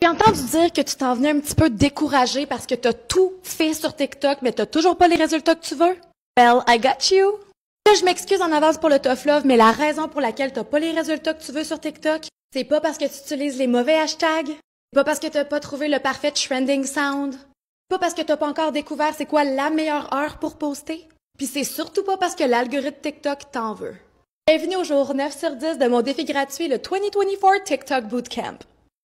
J'ai entendu dire que tu t'en venais un petit peu découragé parce que t'as tout fait sur TikTok, mais t'as toujours pas les résultats que tu veux. Well, I got you. Là, je m'excuse en avance pour le tough love, mais la raison pour laquelle t'as pas les résultats que tu veux sur TikTok, c'est pas parce que tu utilises les mauvais hashtags, pas parce que t'as pas trouvé le parfait trending sound, pas parce que t'as pas encore découvert c'est quoi la meilleure heure pour poster, puis c'est surtout pas parce que l'algorithme TikTok t'en veut. Bienvenue au jour 9 sur 10 de mon défi gratuit, le 2024 TikTok Bootcamp.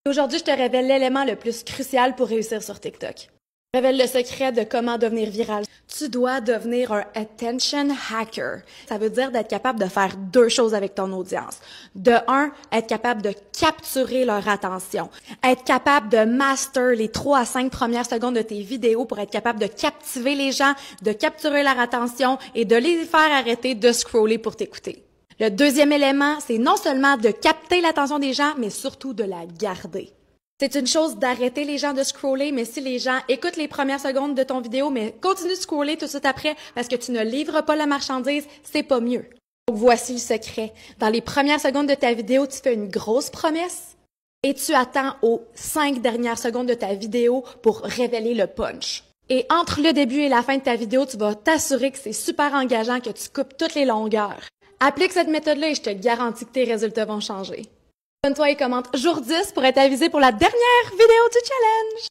Aujourd'hui, je te révèle l'élément le plus crucial pour réussir sur TikTok. révèle le secret de comment devenir viral. Tu dois devenir un attention hacker. Ça veut dire d'être capable de faire deux choses avec ton audience. De un, être capable de capturer leur attention. Être capable de master les trois à cinq premières secondes de tes vidéos pour être capable de captiver les gens, de capturer leur attention et de les faire arrêter de scroller pour t'écouter. Le deuxième élément, c'est non seulement de capter l'attention des gens, mais surtout de la garder. C'est une chose d'arrêter les gens de scroller, mais si les gens écoutent les premières secondes de ton vidéo, mais continuent de scroller tout de suite après parce que tu ne livres pas la marchandise, c'est pas mieux. Donc voici le secret. Dans les premières secondes de ta vidéo, tu fais une grosse promesse et tu attends aux cinq dernières secondes de ta vidéo pour révéler le punch. Et entre le début et la fin de ta vidéo, tu vas t'assurer que c'est super engageant, que tu coupes toutes les longueurs. Applique cette méthode-là et je te garantis que tes résultats vont changer. Abonne-toi et commente jour 10 pour être avisé pour la dernière vidéo du challenge.